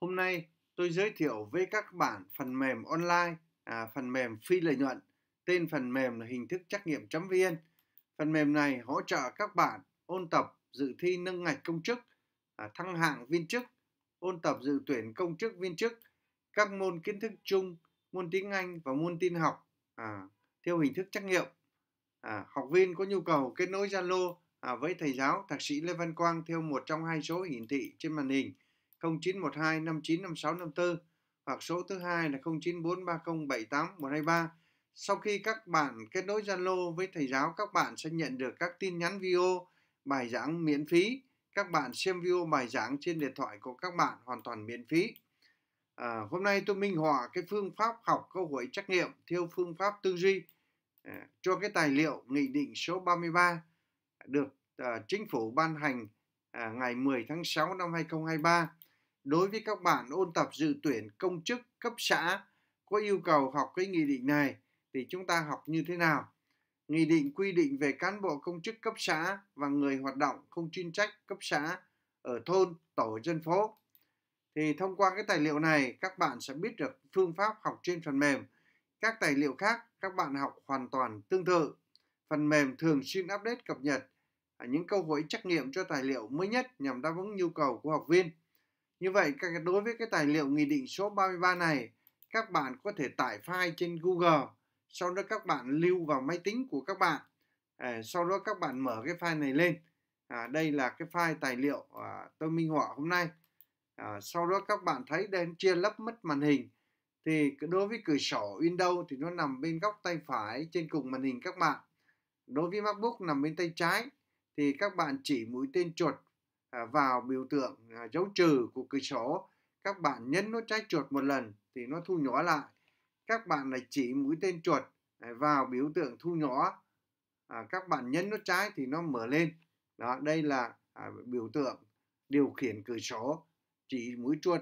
Hôm nay tôi giới thiệu với các bạn phần mềm online, à, phần mềm phi lợi nhuận, tên phần mềm là hình thức trắc nghiệm chấm vn. Phần mềm này hỗ trợ các bạn ôn tập dự thi nâng ngạch công chức, à, thăng hạng viên chức, ôn tập dự tuyển công chức viên chức, các môn kiến thức chung, môn tiếng Anh và môn tin học à, theo hình thức trắc nghiệm. À, học viên có nhu cầu kết nối Zalo à, với thầy giáo thạc sĩ Lê Văn Quang theo một trong hai số hiển thị trên màn hình 0912 5956 54 hoặc số thứ hai là 0943078123. Sau khi các bạn kết nối Zalo với thầy giáo, các bạn sẽ nhận được các tin nhắn video bài giảng miễn phí. Các bạn xem video bài giảng trên điện thoại của các bạn hoàn toàn miễn phí. À, hôm nay tôi minh họa cái phương pháp học câu hỏi trắc nghiệm theo phương pháp tư duy à, cho cái tài liệu Nghị định số 33 được à, Chính phủ ban hành à, ngày 10 tháng 6 năm 2023 đối với các bạn ôn tập dự tuyển công chức cấp xã có yêu cầu học cái nghị định này thì chúng ta học như thế nào? Nghị định quy định về cán bộ công chức cấp xã và người hoạt động không chuyên trách cấp xã ở thôn, tổ dân phố. Thì thông qua cái tài liệu này các bạn sẽ biết được phương pháp học trên phần mềm. Các tài liệu khác các bạn học hoàn toàn tương tự. Phần mềm thường xuyên update cập nhật à, những câu hỏi trắc nghiệm cho tài liệu mới nhất nhằm đáp ứng nhu cầu của học viên. Như vậy, đối với cái tài liệu Nghị định số 33 này, các bạn có thể tải file trên Google, sau đó các bạn lưu vào máy tính của các bạn, à, sau đó các bạn mở cái file này lên. À, đây là cái file tài liệu à, tôi minh họa hôm nay. À, sau đó các bạn thấy đây chia lấp mất màn hình. Thì đối với cửa sổ Windows thì nó nằm bên góc tay phải trên cùng màn hình các bạn. Đối với MacBook nằm bên tay trái thì các bạn chỉ mũi tên chuột À, vào biểu tượng à, dấu trừ của cửa sổ các bạn nhấn nút trái chuột một lần thì nó thu nhỏ lại các bạn lại chỉ mũi tên chuột à, vào biểu tượng thu nhỏ các bạn nhấn nút trái thì nó mở lên đó đây là biểu tượng điều khiển cửa sổ chỉ mũi chuột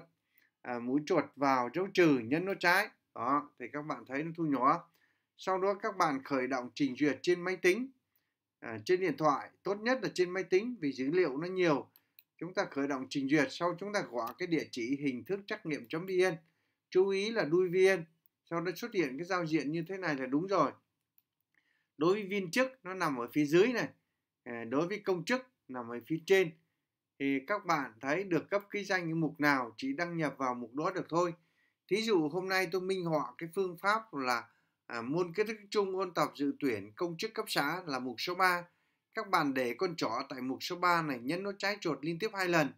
mũi chuột vào dấu trừ nhấn nút trái đó thì các bạn thấy nó thu nhỏ sau đó các bạn khởi động trình duyệt trên máy tính à, trên điện thoại tốt nhất là trên máy tính vì dữ liệu nó nhiều chúng ta khởi động trình duyệt sau chúng ta gõ cái địa chỉ hình thức trắc nghiệm vn chú ý là đuôi vn sau đó xuất hiện cái giao diện như thế này là đúng rồi đối với viên chức nó nằm ở phía dưới này à, đối với công chức nằm ở phía trên thì các bạn thấy được cấp ký danh những mục nào chỉ đăng nhập vào mục đó được thôi thí dụ hôm nay tôi minh họa cái phương pháp là à, môn kiến thức chung ôn tập dự tuyển công chức cấp xã là mục số 3 các bạn để con chó tại mục số 3 này nhấn nút trái chuột liên tiếp hai lần.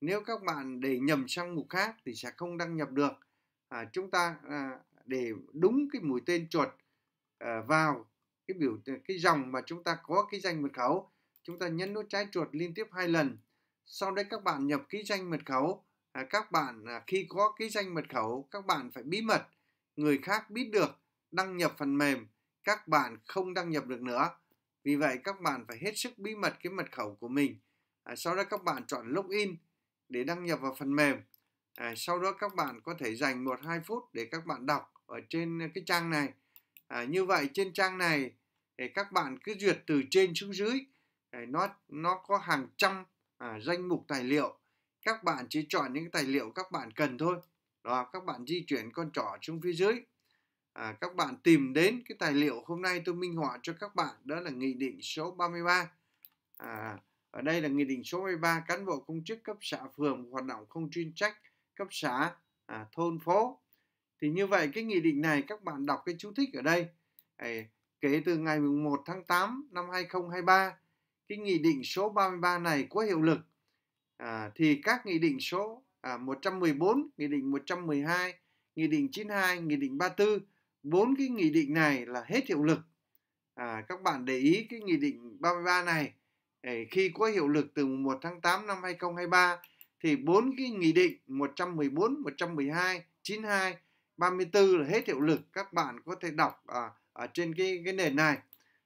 Nếu các bạn để nhầm sang mục khác thì sẽ không đăng nhập được. À, chúng ta à, để đúng cái mũi tên chuột à, vào cái biểu cái dòng mà chúng ta có cái danh mật khẩu chúng ta nhấn nút trái chuột liên tiếp hai lần sau đấy các bạn nhập ký danh mật khẩu à, các bạn à, khi có ký danh mật khẩu các bạn phải bí mật người khác biết được đăng nhập phần mềm các bạn không đăng nhập được nữa vì vậy các bạn phải hết sức bí mật cái mật khẩu của mình. À, sau đó các bạn chọn login để đăng nhập vào phần mềm. À, sau đó các bạn có thể dành 1-2 phút để các bạn đọc ở trên cái trang này. À, như vậy trên trang này thì các bạn cứ duyệt từ trên xuống dưới. À, nó nó có hàng trăm à, danh mục tài liệu. Các bạn chỉ chọn những tài liệu các bạn cần thôi. Đó, các bạn di chuyển con trỏ xuống phía dưới à, các bạn tìm đến cái tài liệu hôm nay tôi minh họa cho các bạn đó là nghị định số 33 à, ở đây là nghị định số 33 cán bộ công chức cấp xã phường hoạt động không chuyên trách cấp xã à, thôn phố thì như vậy cái nghị định này các bạn đọc cái chú thích ở đây à, kể từ ngày 1 tháng 8 năm 2023 cái nghị định số 33 này có hiệu lực à, thì các nghị định số à, 114, nghị định 112, nghị định 92, nghị định 34 bốn cái nghị định này là hết hiệu lực à, các bạn để ý cái nghị định 33 này khi có hiệu lực từ 1 tháng 8 năm 2023 thì bốn cái nghị định 114, 112, 92, 34 là hết hiệu lực các bạn có thể đọc à, ở trên cái cái nền này.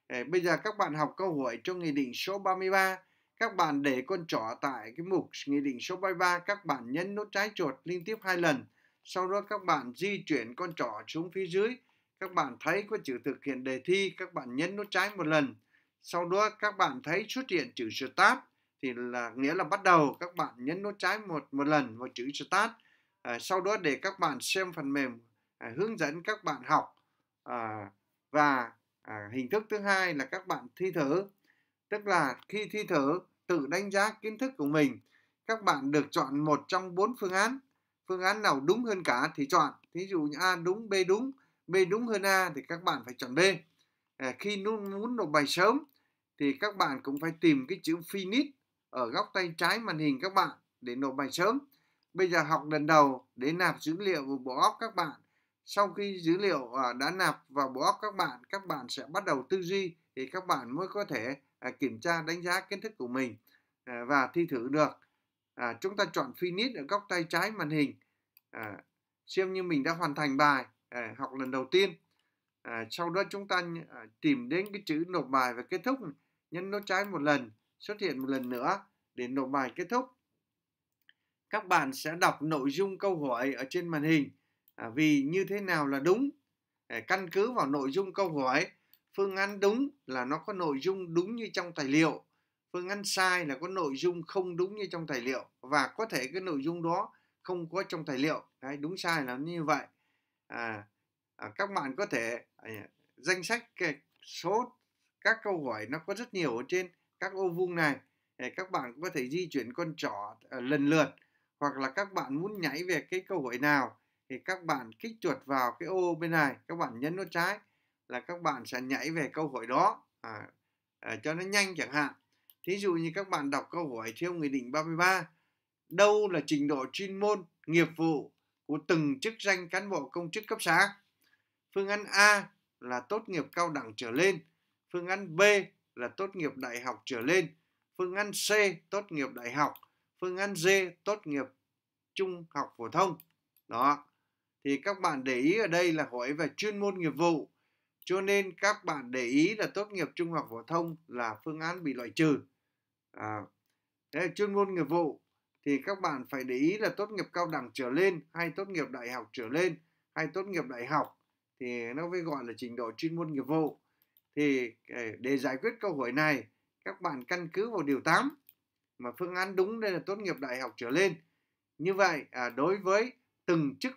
Để bây giờ các bạn học câu hỏi cho nghị định số 33, các bạn để con trỏ tại cái mục nghị định số 33 các bạn nhấn nút trái chuột liên tiếp hai lần sau đó các bạn di chuyển con trỏ xuống phía dưới. Các bạn thấy có chữ thực hiện đề thi, các bạn nhấn nút trái một lần. Sau đó các bạn thấy xuất hiện chữ Start thì là nghĩa là bắt đầu các bạn nhấn nút trái một một lần vào chữ Start. À, sau đó để các bạn xem phần mềm à, hướng dẫn các bạn học à, và à, hình thức thứ hai là các bạn thi thử tức là khi thi thử tự đánh giá kiến thức của mình các bạn được chọn một trong bốn phương án phương án nào đúng hơn cả thì chọn thí dụ như a đúng b đúng b đúng hơn a thì các bạn phải chọn b ờ, khi muốn nộp bài sớm thì các bạn cũng phải tìm cái chữ finish ở góc tay trái màn hình các bạn để nộp bài sớm bây giờ học lần đầu để nạp dữ liệu vào bộ óc các bạn sau khi dữ liệu à, đã nạp vào bộ óc các bạn các bạn sẽ bắt đầu tư duy thì các bạn mới có thể à, kiểm tra đánh giá kiến thức của mình à, và thi thử được à, chúng ta chọn finish ở góc tay trái màn hình à, xem như mình đã hoàn thành bài à, học lần đầu tiên à, sau đó chúng ta à, tìm đến cái chữ nộp bài và kết thúc nhấn nút trái một lần xuất hiện một lần nữa để nộp bài kết thúc các bạn sẽ đọc nội dung câu hỏi ở trên màn hình à, vì như thế nào là đúng à, căn cứ vào nội dung câu hỏi phương án đúng là nó có nội dung đúng như trong tài liệu phương án sai là có nội dung không đúng như trong tài liệu và có thể cái nội dung đó không có trong tài liệu đấy đúng sai là như vậy à, à, các bạn có thể à, danh sách cái số các câu hỏi nó có rất nhiều ở trên các ô vuông này à, các bạn có thể di chuyển con trỏ à, lần lượt hoặc là các bạn muốn nhảy về cái câu hỏi nào thì các bạn kích chuột vào cái ô bên này các bạn nhấn nút trái là các bạn sẽ nhảy về câu hỏi đó à, à, cho nó nhanh chẳng hạn Thí dụ như các bạn đọc câu hỏi theo Nghị định 33, đâu là trình độ chuyên môn, nghiệp vụ của từng chức danh cán bộ công chức cấp xã? Phương án A là tốt nghiệp cao đẳng trở lên, phương án B là tốt nghiệp đại học trở lên, phương án C tốt nghiệp đại học, phương án D tốt nghiệp trung học phổ thông. Đó. Thì các bạn để ý ở đây là hỏi về chuyên môn nghiệp vụ. Cho nên các bạn để ý là tốt nghiệp trung học phổ thông là phương án bị loại trừ à, chuyên môn nghiệp vụ thì các bạn phải để ý là tốt nghiệp cao đẳng trở lên hay tốt nghiệp đại học trở lên hay tốt nghiệp đại học thì nó mới gọi là trình độ chuyên môn nghiệp vụ thì ờ, để giải quyết câu hỏi này các bạn căn cứ vào điều 8 mà phương án đúng đây là tốt nghiệp đại học trở lên như vậy à, đối với từng chức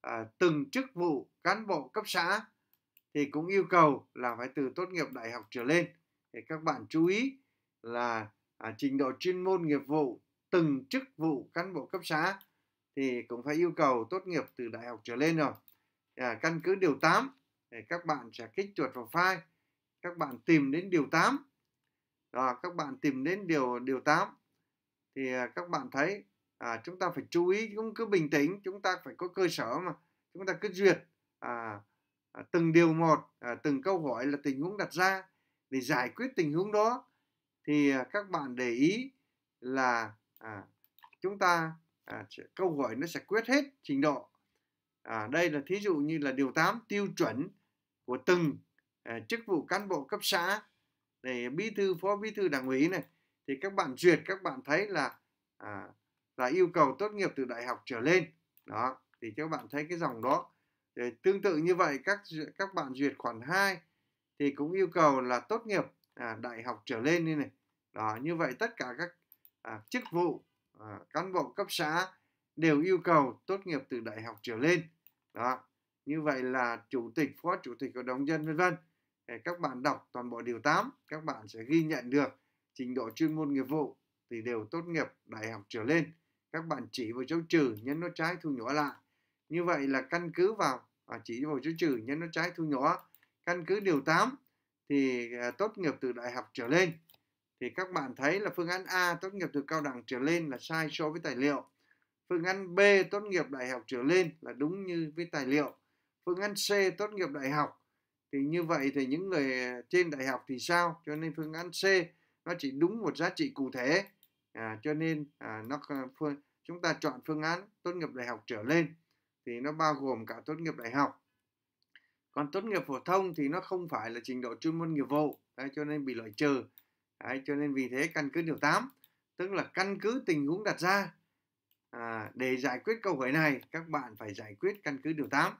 à, từng chức vụ cán bộ cấp xã thì cũng yêu cầu là phải từ tốt nghiệp đại học trở lên thì các bạn chú ý là à, trình độ chuyên môn nghiệp vụ từng chức vụ cán bộ cấp xã thì cũng phải yêu cầu tốt nghiệp từ đại học trở lên rồi à, căn cứ điều 8 để các bạn sẽ kích chuột vào file các bạn tìm đến điều 8 rồi các bạn tìm đến điều điều 8 thì à, các bạn thấy à, chúng ta phải chú ý cũng cứ bình tĩnh chúng ta phải có cơ sở mà chúng ta cứ duyệt à, à, từng điều một à, từng câu hỏi là tình huống đặt ra để giải quyết tình huống đó thì à, các bạn để ý là à, chúng ta à, câu hỏi nó sẽ quyết hết trình độ à, đây là thí dụ như là điều 8 tiêu chuẩn của từng à, chức vụ cán bộ cấp xã để bí thư phó bí thư đảng ủy này thì các bạn duyệt các bạn thấy là à, là yêu cầu tốt nghiệp từ đại học trở lên đó thì các bạn thấy cái dòng đó để tương tự như vậy các các bạn duyệt khoản 2 thì cũng yêu cầu là tốt nghiệp à, đại học trở lên như này đó như vậy tất cả các à, chức vụ à, cán bộ cấp xã đều yêu cầu tốt nghiệp từ đại học trở lên đó như vậy là chủ tịch phó chủ tịch hội đồng dân vân vân các bạn đọc toàn bộ điều 8 các bạn sẽ ghi nhận được trình độ chuyên môn nghiệp vụ thì đều tốt nghiệp đại học trở lên các bạn chỉ vào dấu trừ nhấn nó trái thu nhỏ lại như vậy là căn cứ vào và chỉ vào dấu trừ nhấn nó trái thu nhỏ căn cứ điều 8 thì à, tốt nghiệp từ đại học trở lên thì các bạn thấy là phương án A tốt nghiệp từ cao đẳng trở lên là sai so với tài liệu. Phương án B tốt nghiệp đại học trở lên là đúng như với tài liệu. Phương án C tốt nghiệp đại học thì như vậy thì những người trên đại học thì sao? Cho nên phương án C nó chỉ đúng một giá trị cụ thể. À, cho nên à, nó à, phương, chúng ta chọn phương án tốt nghiệp đại học trở lên thì nó bao gồm cả tốt nghiệp đại học. Còn tốt nghiệp phổ thông thì nó không phải là trình độ chuyên môn nghiệp vụ, đấy, cho nên bị loại trừ. Đấy, cho nên vì thế căn cứ điều 8 tức là căn cứ tình huống đặt ra à, để giải quyết câu hỏi này các bạn phải giải quyết căn cứ điều 8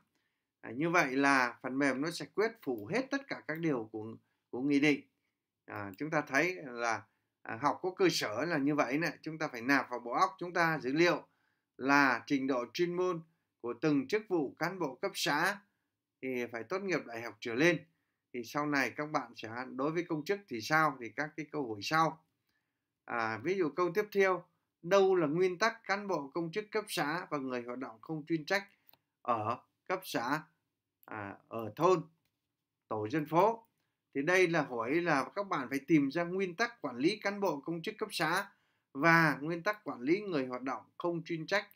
à, như vậy là phần mềm nó sẽ quyết phủ hết tất cả các điều của của nghị định à, chúng ta thấy là à, học có cơ sở là như vậy này chúng ta phải nạp vào bộ óc chúng ta dữ liệu là trình độ chuyên môn của từng chức vụ cán bộ cấp xã thì phải tốt nghiệp đại học trở lên thì sau này các bạn sẽ đối với công chức thì sao thì các cái câu hỏi sau à, ví dụ câu tiếp theo đâu là nguyên tắc cán bộ công chức cấp xã và người hoạt động không chuyên trách ở cấp xã à, ở thôn tổ dân phố thì đây là hỏi là các bạn phải tìm ra nguyên tắc quản lý cán bộ công chức cấp xã và nguyên tắc quản lý người hoạt động không chuyên trách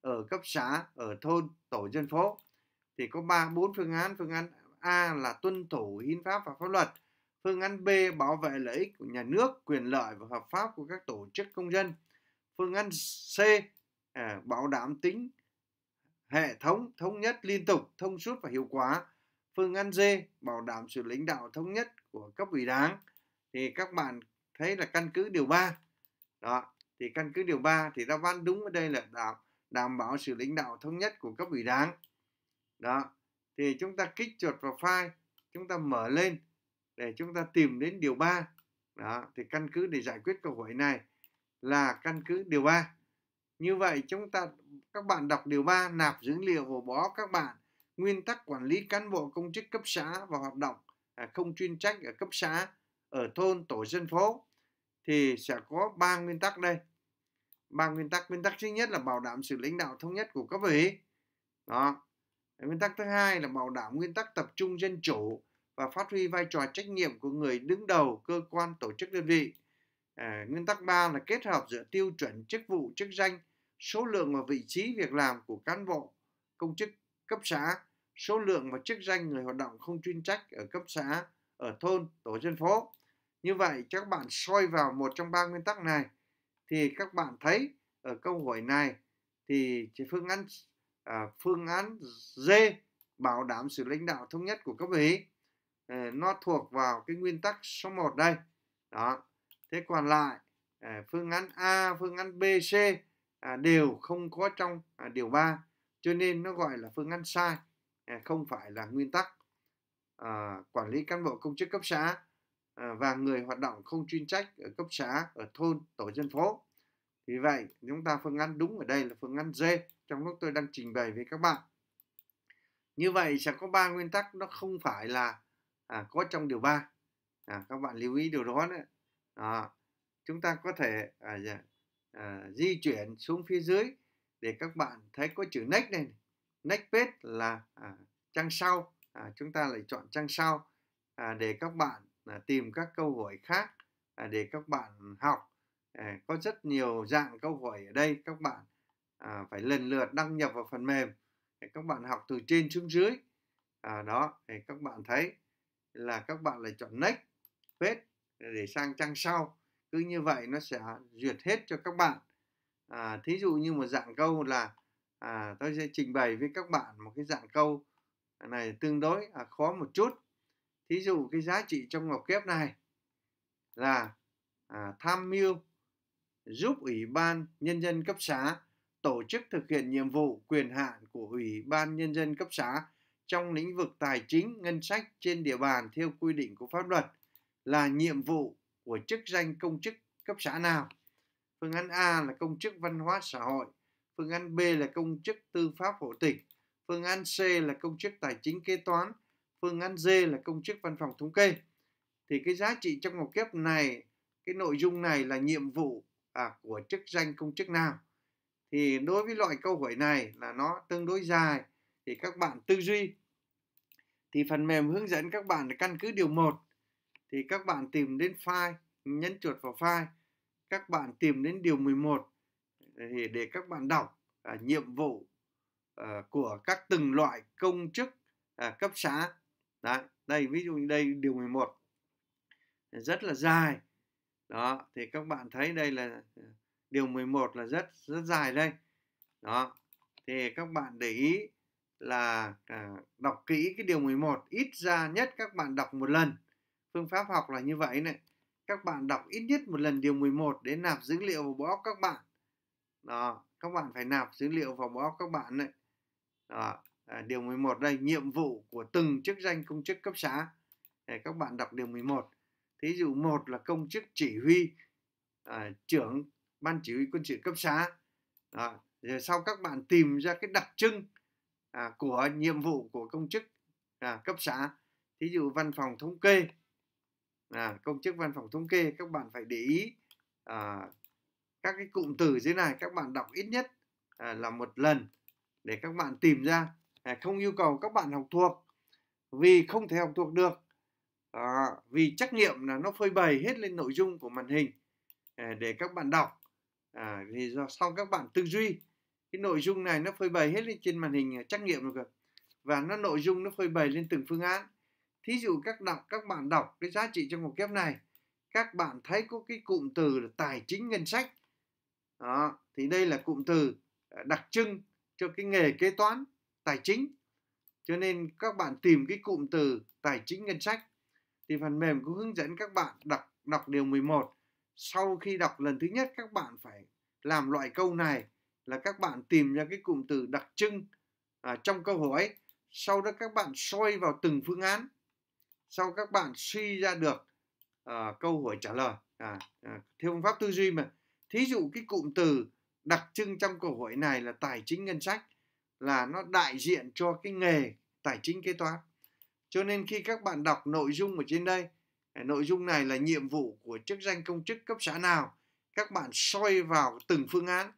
ở cấp xã ở thôn tổ dân phố thì có ba bốn phương án phương án A là tuân thủ hiến pháp và pháp luật. Phương án B bảo vệ lợi ích của nhà nước, quyền lợi và hợp pháp của các tổ chức công dân. Phương án C à, bảo đảm tính hệ thống thống nhất liên tục, thông suốt và hiệu quả. Phương án D bảo đảm sự lãnh đạo thống nhất của cấp ủy đảng. Thì các bạn thấy là căn cứ điều 3. Đó, thì căn cứ điều 3 thì đáp án đúng ở đây là đảm đảm bảo sự lãnh đạo thống nhất của cấp ủy đảng. Đó, thì chúng ta kích chuột vào file chúng ta mở lên để chúng ta tìm đến điều 3 đó thì căn cứ để giải quyết câu hỏi này là căn cứ điều 3 như vậy chúng ta các bạn đọc điều 3 nạp dữ liệu vào bó các bạn nguyên tắc quản lý cán bộ công chức cấp xã và hoạt động à, không chuyên trách ở cấp xã ở thôn tổ dân phố thì sẽ có ba nguyên tắc đây ba nguyên tắc nguyên tắc thứ nhất là bảo đảm sự lãnh đạo thống nhất của cấp ủy đó nguyên tắc thứ hai là bảo đảm nguyên tắc tập trung dân chủ và phát huy vai trò trách nhiệm của người đứng đầu cơ quan tổ chức đơn vị à, nguyên tắc 3 là kết hợp giữa tiêu chuẩn chức vụ chức danh số lượng và vị trí việc làm của cán bộ công chức cấp xã số lượng và chức danh người hoạt động không chuyên trách ở cấp xã ở thôn tổ dân phố như vậy các bạn soi vào một trong ba nguyên tắc này thì các bạn thấy ở câu hỏi này thì chị Phương Anh à, phương án D bảo đảm sự lãnh đạo thống nhất của cấp ủy ờ, nó thuộc vào cái nguyên tắc số 1 đây đó thế còn lại ờ, phương án A phương án B C à, đều không có trong à, điều 3 cho nên nó gọi là phương án sai à, không phải là nguyên tắc ờ, quản lý cán bộ công chức cấp xã và người hoạt động không chuyên trách ở cấp xã ở thôn tổ dân phố vì vậy chúng ta phương án đúng ở đây là phương án D trong lúc tôi đang trình bày với các bạn như vậy sẽ có ba nguyên tắc nó không phải là à, có trong điều ba à, các bạn lưu ý điều đó nữa à, chúng ta có thể à, dạ, à, di chuyển xuống phía dưới để các bạn thấy có chữ next này next page là à, trang sau à, chúng ta lại chọn trang sau à, để các bạn à, tìm các câu hỏi khác à, để các bạn học à, có rất nhiều dạng câu hỏi ở đây các bạn à, phải lần lượt đăng nhập vào phần mềm để các bạn học từ trên xuống dưới à, đó thì các bạn thấy là các bạn lại chọn next page để sang trang sau cứ như vậy nó sẽ duyệt hết cho các bạn à, thí dụ như một dạng câu là à, tôi sẽ trình bày với các bạn một cái dạng câu này tương đối à, khó một chút thí dụ cái giá trị trong ngọc kép này là à, tham mưu giúp ủy ban nhân dân cấp xã tổ chức thực hiện nhiệm vụ quyền hạn của Ủy ban Nhân dân cấp xã trong lĩnh vực tài chính, ngân sách trên địa bàn theo quy định của pháp luật là nhiệm vụ của chức danh công chức cấp xã nào. Phương án A là công chức văn hóa xã hội, phương án B là công chức tư pháp hộ tịch, phương án C là công chức tài chính kế toán, phương án D là công chức văn phòng thống kê. Thì cái giá trị trong một kiếp này, cái nội dung này là nhiệm vụ à, của chức danh công chức nào thì đối với loại câu hỏi này là nó tương đối dài thì các bạn tư duy thì phần mềm hướng dẫn các bạn căn cứ điều 1 thì các bạn tìm đến file nhấn chuột vào file các bạn tìm đến điều 11 thì để các bạn đọc à, nhiệm vụ à, của các từng loại công chức à, cấp xã Đấy, đây ví dụ như đây điều 11 rất là dài đó thì các bạn thấy đây là à, điều 11 là rất rất dài đây đó thì các bạn để ý là à, đọc kỹ cái điều 11 ít ra nhất các bạn đọc một lần phương pháp học là như vậy này các bạn đọc ít nhất một lần điều 11 để nạp dữ liệu vào bộ óc các bạn đó các bạn phải nạp dữ liệu vào bộ óc các bạn này. đó à, điều 11 đây nhiệm vụ của từng chức danh công chức cấp xã để các bạn đọc điều 11 thí dụ một là công chức chỉ huy à, trưởng ban chỉ huy quân sự cấp xã à, rồi sau các bạn tìm ra cái đặc trưng à, của nhiệm vụ của công chức à, cấp xã thí dụ văn phòng thống kê à, công chức văn phòng thống kê các bạn phải để ý à, các cái cụm từ dưới này các bạn đọc ít nhất à, là một lần để các bạn tìm ra à, không yêu cầu các bạn học thuộc vì không thể học thuộc được à, vì trách nhiệm là nó phơi bày hết lên nội dung của màn hình à, để các bạn đọc à, thì do sau các bạn tư duy cái nội dung này nó phơi bày hết lên trên màn hình à, trắc nghiệm rồi cơ và nó nội dung nó phơi bày lên từng phương án thí dụ các đọc các bạn đọc cái giá trị trong một kép này các bạn thấy có cái cụm từ là tài chính ngân sách đó thì đây là cụm từ à, đặc trưng cho cái nghề kế toán tài chính cho nên các bạn tìm cái cụm từ tài chính ngân sách thì phần mềm cũng hướng dẫn các bạn đọc đọc điều 11 sau khi đọc lần thứ nhất các bạn phải làm loại câu này là các bạn tìm ra cái cụm từ đặc trưng à, trong câu hỏi sau đó các bạn soi vào từng phương án sau các bạn suy ra được à, câu hỏi trả lời à, à, theo phương pháp tư duy mà thí dụ cái cụm từ đặc trưng trong câu hỏi này là tài chính ngân sách là nó đại diện cho cái nghề tài chính kế toán cho nên khi các bạn đọc nội dung ở trên đây nội dung này là nhiệm vụ của chức danh công chức cấp xã nào các bạn soi vào từng phương án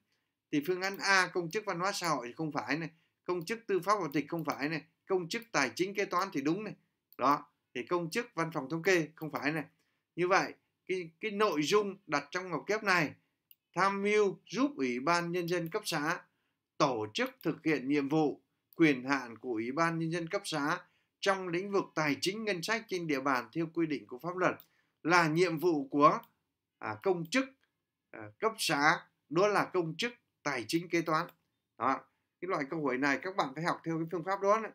thì phương án A công chức văn hóa xã hội thì không phải này công chức tư pháp và tịch không phải này công chức tài chính kế toán thì đúng này đó thì công chức văn phòng thống kê không phải này như vậy cái cái nội dung đặt trong ngọc kép này tham mưu giúp ủy ban nhân dân cấp xã tổ chức thực hiện nhiệm vụ quyền hạn của ủy ban nhân dân cấp xã trong lĩnh vực tài chính ngân sách trên địa bàn theo quy định của pháp luật là nhiệm vụ của à, công chức à, cấp xã đó là công chức tài chính kế toán đó. cái loại câu hỏi này các bạn phải học theo cái phương pháp đó này.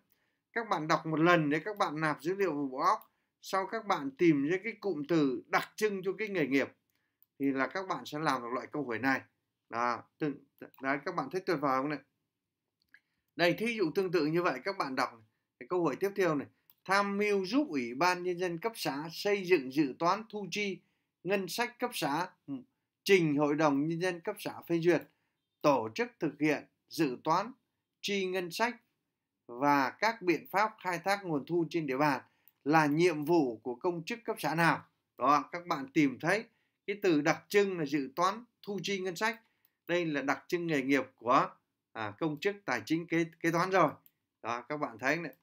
các bạn đọc một lần để các bạn nạp dữ liệu vào bộ óc sau các bạn tìm ra cái cụm từ đặc trưng cho cái nghề nghiệp thì là các bạn sẽ làm được loại câu hỏi này đó, đấy các bạn thấy tuyệt vời không này đây thí dụ tương tự như vậy các bạn đọc này cái câu hỏi tiếp theo này tham mưu giúp ủy ban nhân dân cấp xã xây dựng dự toán thu chi ngân sách cấp xã ừ, trình hội đồng nhân dân cấp xã phê duyệt tổ chức thực hiện dự toán chi ngân sách và các biện pháp khai thác nguồn thu trên địa bàn là nhiệm vụ của công chức cấp xã nào đó các bạn tìm thấy cái từ đặc trưng là dự toán thu chi ngân sách đây là đặc trưng nghề nghiệp của à, công chức tài chính kế kế toán rồi đó các bạn thấy này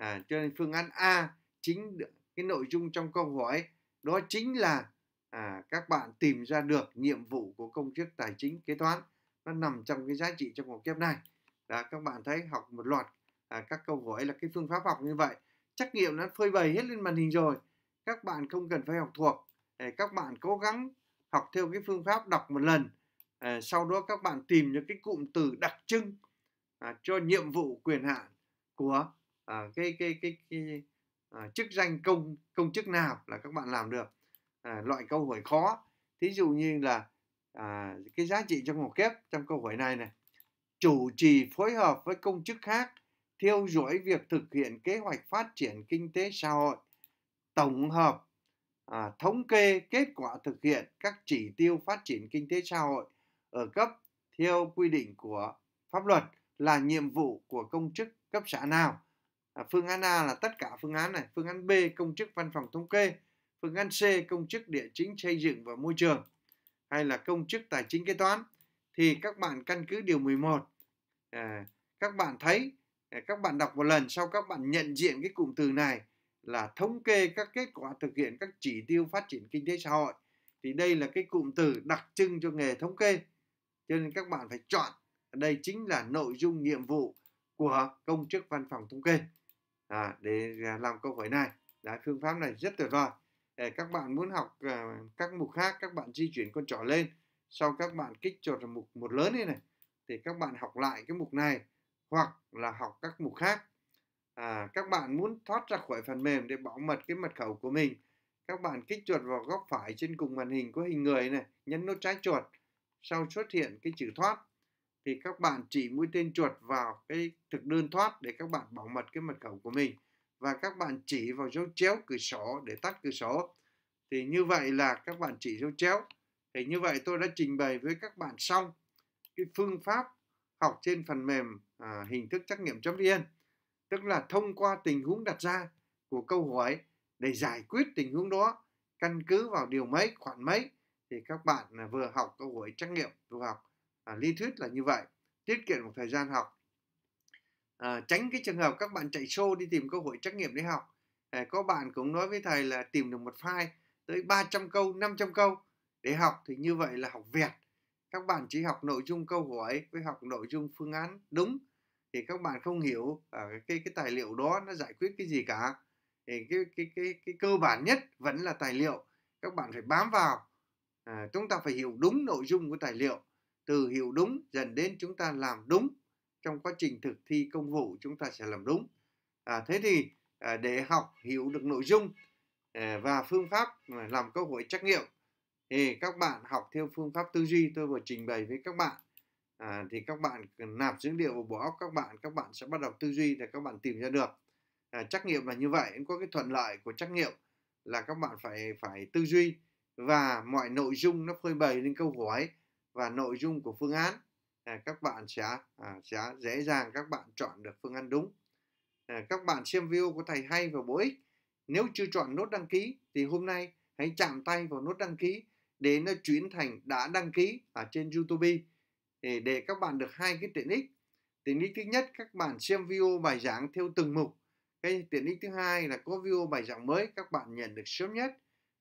à, cho nên phương án A chính cái nội dung trong câu hỏi đó chính là à, các bạn tìm ra được nhiệm vụ của công chức tài chính kế toán nó nằm trong cái giá trị trong một kép này là các bạn thấy học một loạt à, các câu hỏi là cái phương pháp học như vậy trắc nghiệm nó phơi bày hết lên màn hình rồi các bạn không cần phải học thuộc các bạn cố gắng học theo cái phương pháp đọc một lần à, sau đó các bạn tìm những cái cụm từ đặc trưng à, cho nhiệm vụ quyền hạn của à, cái cái cái, cái à, chức danh công công chức nào là các bạn làm được à, loại câu hỏi khó thí dụ như là à, cái giá trị trong một kép trong câu hỏi này này chủ trì phối hợp với công chức khác theo dõi việc thực hiện kế hoạch phát triển kinh tế xã hội tổng hợp à, thống kê kết quả thực hiện các chỉ tiêu phát triển kinh tế xã hội ở cấp theo quy định của pháp luật là nhiệm vụ của công chức cấp xã nào à, phương án A là tất cả phương án này phương án B công chức văn phòng thống kê phương án C công chức địa chính xây dựng và môi trường hay là công chức tài chính kế toán thì các bạn căn cứ điều 11 à, các bạn thấy à, các bạn đọc một lần sau các bạn nhận diện cái cụm từ này là thống kê các kết quả thực hiện các chỉ tiêu phát triển kinh tế xã hội thì đây là cái cụm từ đặc trưng cho nghề thống kê cho nên các bạn phải chọn đây chính là nội dung nhiệm vụ của công chức văn phòng thống kê à, để làm câu hỏi này Đấy, phương pháp này rất tuyệt vời để các bạn muốn học uh, các mục khác các bạn di chuyển con trỏ lên sau các bạn kích chuột mục một lớn như này thì các bạn học lại cái mục này hoặc là học các mục khác à, các bạn muốn thoát ra khỏi phần mềm để bảo mật cái mật khẩu của mình các bạn kích chuột vào góc phải trên cùng màn hình có hình người này nhấn nút trái chuột sau xuất hiện cái chữ thoát thì các bạn chỉ mũi tên chuột vào cái thực đơn thoát để các bạn bảo mật cái mật khẩu của mình và các bạn chỉ vào dấu chéo cửa sổ để tắt cửa sổ thì như vậy là các bạn chỉ dấu chéo thì như vậy tôi đã trình bày với các bạn xong cái phương pháp học trên phần mềm à, hình thức trắc nghiệm chấm vn tức là thông qua tình huống đặt ra của câu hỏi để giải quyết tình huống đó căn cứ vào điều mấy khoản mấy thì các bạn à, vừa học câu hỏi trắc nghiệm vừa học à, lý thuyết là như vậy tiết kiệm một thời gian học à, tránh cái trường hợp các bạn chạy show đi tìm cơ hội trắc nghiệm để học à, có bạn cũng nói với thầy là tìm được một file tới 300 câu 500 câu để học thì như vậy là học vẹt các bạn chỉ học nội dung câu hỏi với học nội dung phương án đúng thì các bạn không hiểu à, cái cái tài liệu đó nó giải quyết cái gì cả thì cái cái cái cái cơ bản nhất vẫn là tài liệu các bạn phải bám vào à, chúng ta phải hiểu đúng nội dung của tài liệu từ hiểu đúng dần đến chúng ta làm đúng trong quá trình thực thi công vụ chúng ta sẽ làm đúng à, thế thì à, để học hiểu được nội dung à, và phương pháp làm câu hỏi trắc nghiệm thì các bạn học theo phương pháp tư duy tôi vừa trình bày với các bạn à, thì các bạn nạp dữ liệu vào bộ óc các bạn các bạn sẽ bắt đầu tư duy để các bạn tìm ra được à, trắc nghiệm là như vậy có cái thuận lợi của trắc nghiệm là các bạn phải phải tư duy và mọi nội dung nó phơi bày lên câu hỏi và nội dung của phương án à, các bạn sẽ à, sẽ dễ dàng các bạn chọn được phương án đúng à, các bạn xem video của thầy hay và bổ ích nếu chưa chọn nút đăng ký thì hôm nay hãy chạm tay vào nút đăng ký để nó chuyển thành đã đăng ký ở trên YouTube để để các bạn được hai cái tiện ích tiện ích thứ nhất các bạn xem video bài giảng theo từng mục cái tiện ích thứ hai là có video bài giảng mới các bạn nhận được sớm nhất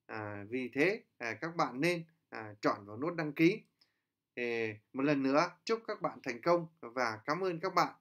à, vì thế à, các bạn nên à, chọn vào nút đăng ký một lần nữa chúc các bạn thành công và cảm ơn các bạn